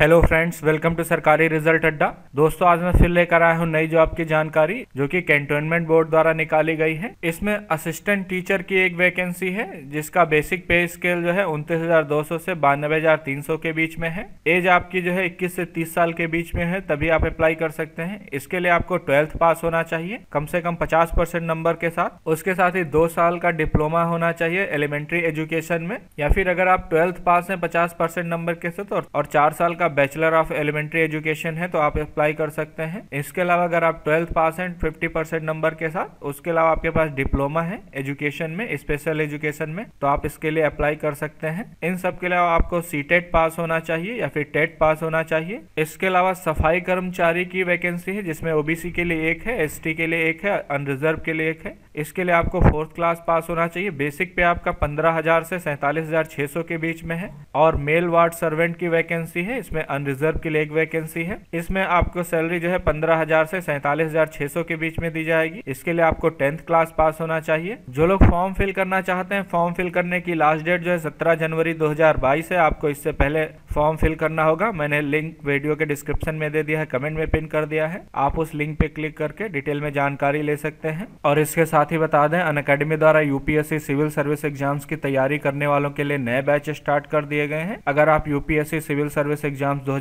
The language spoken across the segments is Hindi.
hello friends welcome to Sarkari result Adda दोस्तों आज मैं फिर लेकर आया हूँ नई जॉब की जानकारी जो कि कैंटोनमेंट बोर्ड द्वारा निकाली गई है इसमें असिस्टेंट टीचर की एक वैकेंसी है जिसका बेसिक पे स्केल जो है उनतीस हजार दो सौ से बानवे हजार तीन सौ के बीच में है एज आपकी जो है इक्कीस से तीस साल के बीच में है तभी आप अप्लाई कर सकते हैं इसके लिए आपको ट्वेल्थ पास होना चाहिए कम से कम पचास परसेंट नंबर के साथ उसके साथ ही दो साल का डिप्लोमा होना चाहिए एलिमेंट्री एजुकेशन में या फिर अगर आप ट्वेल्थ पास है पचास परसेंट नंबर के साथ और चार साल का आपका बैचलर ऑफ एलिमेंट्री एजुकेशन है तो आप अप्लाई कर सकते हैं इसके अलावा अगर आप ट्वेल्थ पास हैं फिफ्टी परसेंट नंबर के साथ उसके अलावा आपके पास डिप्लोमा है एजुकेशन में स्पेशल एजुकेशन में तो आप इसके लिए अप्लाई कर सकते हैं इन सब के अलावा आपको सी पास e होना चाहिए या फिर टेट पास e होना चाहिए इसके अलावा सफाई कर्मचारी की वैकेंसी है जिसमें ओबीसी के लिए एक है एस के लिए एक है अनरिजर्व के लिए एक है इसके लिए आपको फोर्थ क्लास पास होना चाहिए बेसिक पे आपका पंद्रह हजार से सैतालीस हजार छह सौ के बीच में है और मेल वार्ड सर्वेंट की वैकेंसी है इसमें इसमें अनरिजर्व के लिए एक वैकेंसी है इसमें आपको सैलरी जो है पंद्रह हजार से सैंतालीस हजार छह सौ के बीच में दी जाएगी इसके लिए आपको टेंथ क्लास पास होना चाहिए जो लोग फॉर्म फिल करना चाहते हैं फॉर्म फिल करने की लास्ट डेट जो है सत्रह जनवरी दो है आपको इससे पहले फॉर्म फिल करना होगा मैंने लिंक वीडियो के डिस्क्रिप्शन में दे दिया है कमेंट में पिन कर दिया है आप उस लिंक पे क्लिक करके डिटेल में जानकारी ले सकते हैं और इसके साथ ही बता दें अन अकेडमी द्वारा यूपीएससी सिविल सर्विस एग्जाम्स की तैयारी करने वालों के लिए नए बैच स्टार्ट कर दिए गए हैं अगर आप यूपीएससी सिविल सर्विस एग्जाम्स दो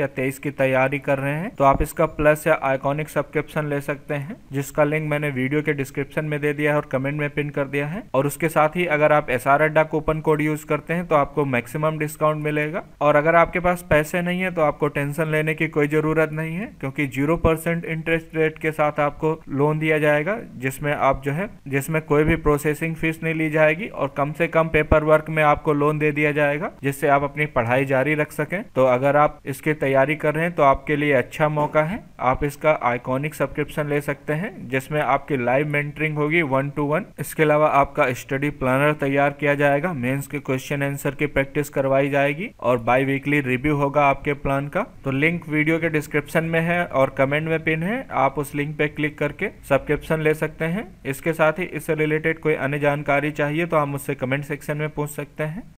या तेईस की तैयारी कर रहे हैं तो आप इसका प्लस या आइकॉनिक सब्सक्रिप्शन ले सकते हैं जिसका लिंक मैंने वीडियो के डिस्क्रिप्शन में दे दिया है और कमेंट में पिन कर दिया है और उसके साथ ही अगर आप S R Adda coupon code use करते हैं तो आपको मैक्सिमम डिस्काउंट मिलेगा और अगर आपके पास पैसे नहीं है तो आपको टेंशन लेने की कोई ज़रूरत नहीं है क्योंकि जीरो परसेंट इंटरेस्ट रेट के साथ आपको लोन दिया जाएगा जिसमें आप जो है जिसमें कोई भी प्रोसेसिंग फीस नहीं ली जाएगी और कम से कम पेपर वर्क में आपको लोन दे दिया जाएगा जिससे आप अपनी पढ़ाई जारी रख सकें तो अगर आप इसकी तैयारी कर रहे हैं तो आपके लिए अच्छा मौका है आप इसका आइकॉनिक सब्सक्रिप्शन ले सकते हैं जिसमें आपकी लाइव मेंटरिंग होगी वन टू वन इसके अलावा आपका स्टडी प्लानर तैयार किया जाएगा मेन्स के क्वेश्चन आंसर की प्रैक्टिस करवाई जाएगी और बाई वीकली रिव्यू होगा आपके प्लान का तो लिंक वीडियो के डिस्क्रिप्शन में है और कमेंट में पिन है आप उस लिंक पे क्लिक करके सब्सक्रिप्शन ले सकते हैं इसके साथ ही इससे रिलेटेड कोई अन्य जानकारी चाहिए तो आप मुझसे कमेंट सेक्शन में पूछ सकते हैं